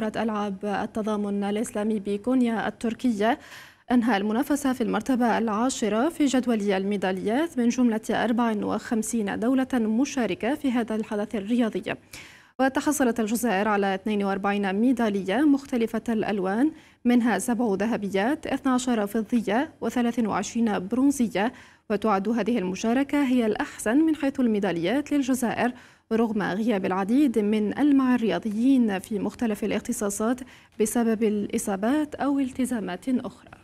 دورة ألعاب التضامن الإسلامي بكونيا التركية أنهى المنافسة في المرتبة العاشرة في جدول الميداليات من جملة 54 دولة مشاركة في هذا الحدث الرياضي وتحصلت الجزائر على 42 ميدالية مختلفة الألوان منها سبع ذهبيات 12 فضية و23 برونزية وتعد هذه المشاركة هي الأحسن من حيث الميداليات للجزائر رغم غياب العديد من ألمع الرياضيين في مختلف الاختصاصات بسبب الإصابات أو التزامات أخرى